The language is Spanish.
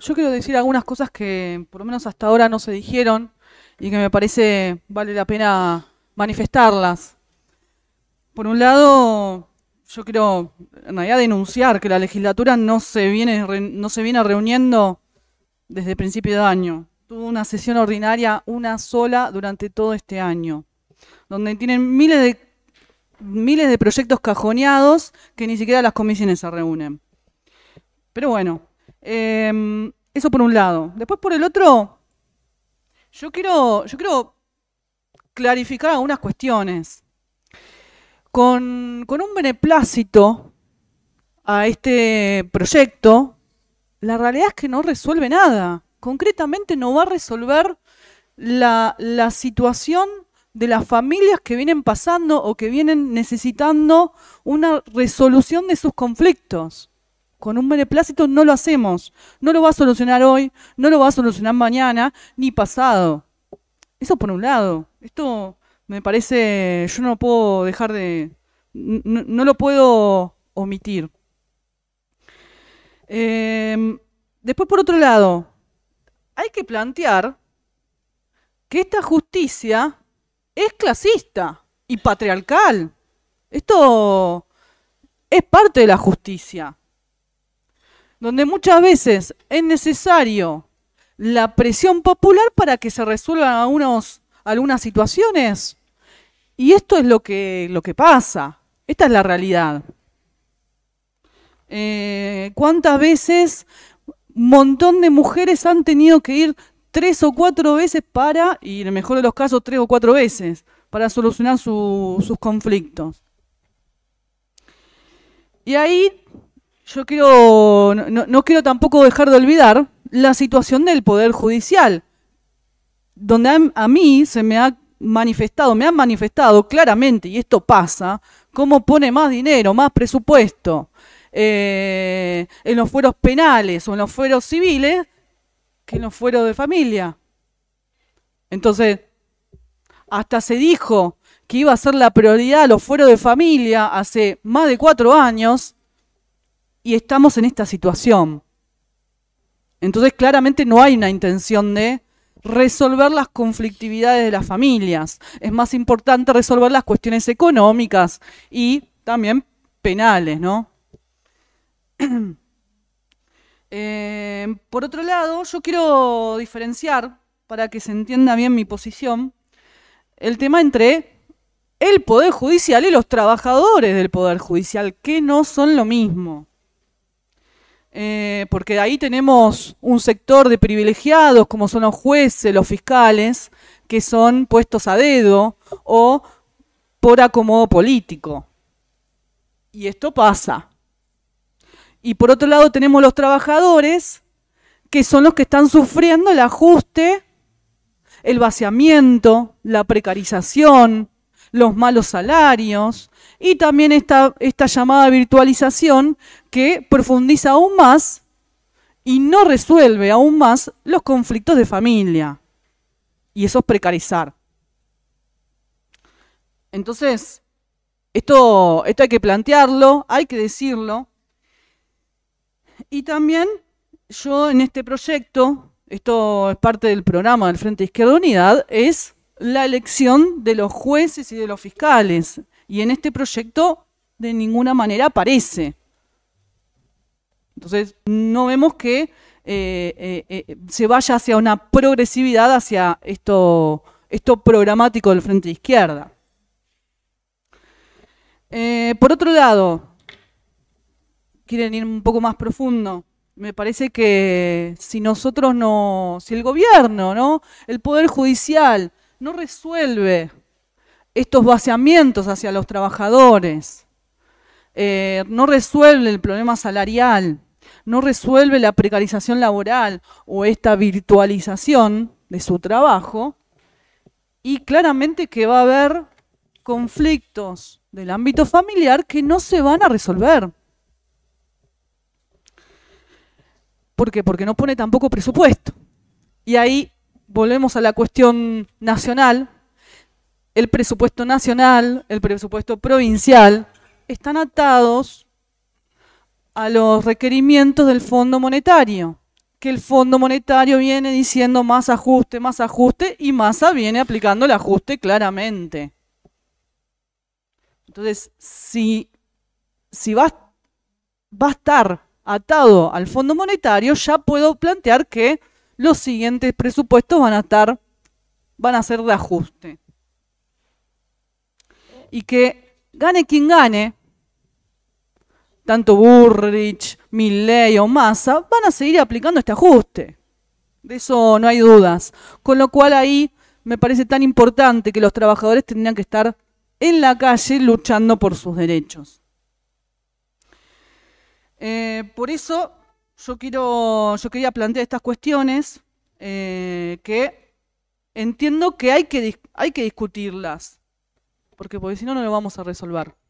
Yo quiero decir algunas cosas que por lo menos hasta ahora no se dijeron y que me parece vale la pena manifestarlas. Por un lado, yo quiero en realidad denunciar que la legislatura no se viene, no se viene reuniendo desde el principio de año. Tuvo una sesión ordinaria, una sola, durante todo este año, donde tienen miles de, miles de proyectos cajoneados que ni siquiera las comisiones se reúnen. Pero bueno, em, eso por un lado. Después por el otro, yo quiero, yo quiero clarificar algunas cuestiones. Con, un beneplácito a este proyecto, la realidad es que no resuelve nada. Concretamente no va a resolver la, la situación de las familias que vienen pasando o que vienen necesitando una resolución de sus conflictos con un beneplácito no lo hacemos. No lo va a solucionar hoy, no lo va a solucionar mañana, ni pasado. Eso por un lado. Esto me parece, yo no puedo dejar de, no, lo puedo omitir. Em, después, por otro lado, hay que plantear que esta justicia es clasista y patriarcal. Esto es parte de la justicia donde muchas veces es necesario la presión popular para que se resuelvan algunas situaciones. Y esto es lo que, lo que pasa. Esta es la realidad. Eh, ¿Cuántas veces un montón de mujeres han tenido que ir tres o cuatro veces para, y en el mejor de los casos tres o cuatro veces, para solucionar sus conflictos? Y ahí yo no, quiero tampoco dejar de olvidar la situación del Poder Judicial, donde a, mí se me ha manifestado, me han manifestado claramente, y esto pasa, cómo pone más dinero, más presupuesto eh, en los fueros penales o en los fueros civiles que en los fueros de familia. Entonces, hasta se dijo que iba a ser la prioridad los fueros de familia hace más de cuatro años, y estamos en esta situación. Entonces claramente no hay una intención de resolver las conflictividades de las familias. Es más importante resolver las cuestiones económicas y también penales, ¿no? Eh, por otro lado, yo quiero diferenciar, para que se entienda bien mi posición, el tema entre el Poder Judicial y los trabajadores del Poder Judicial, que no son lo mismo. Eh, porque ahí tenemos un sector de privilegiados, como son los jueces, los fiscales, que son puestos a dedo o por acomodo político. Y esto pasa. Y por otro lado tenemos los trabajadores, que son los que están sufriendo el ajuste, el vaciamiento, la precarización, los malos salarios y también esta, esta llamada virtualización que profundiza aún más y no resuelve aún más los conflictos de familia. Y eso es precarizar. Entonces, esto, esto hay que plantearlo, hay que decirlo. Y también yo en este proyecto, esto es parte del programa del Frente Izquierda Unidad, es la elección de los jueces y de los fiscales. Y en este proyecto de ninguna manera aparece. Entonces, no vemos que eh, eh, eh, se vaya hacia una progresividad, hacia esto, esto programático del frente de izquierda. por otro lado, quieren ir un poco más profundo. Me parece que si nosotros no, si el gobierno, ¿no? el Poder Judicial, no resuelve estos vaciamientos hacia los trabajadores, eh, no resuelve el problema salarial, no resuelve la precarización laboral o esta virtualización de su trabajo, y claramente que va a haber conflictos del ámbito familiar que no se van a resolver. ¿Por qué? Porque no pone tampoco presupuesto. Y ahí volvemos a la cuestión nacional, el presupuesto nacional, el presupuesto provincial, están atados a los requerimientos del Fondo Monetario, que el Fondo Monetario viene diciendo más ajuste, más ajuste, y Massa viene aplicando el ajuste claramente. Entonces, si, si va a estar atado al Fondo Monetario, ya puedo plantear que los siguientes presupuestos van a estar, van a ser de ajuste. Y que gane quien gane, tanto Burrich, Milley o Massa, van a seguir aplicando este ajuste. De eso no hay dudas. Con lo cual ahí me parece tan importante que los trabajadores tendrían que estar en la calle luchando por sus derechos. Eh, por eso yo, quiero, yo quería plantear estas cuestiones eh, que entiendo que hay que, hay que discutirlas, porque, porque si no, no lo vamos a resolver.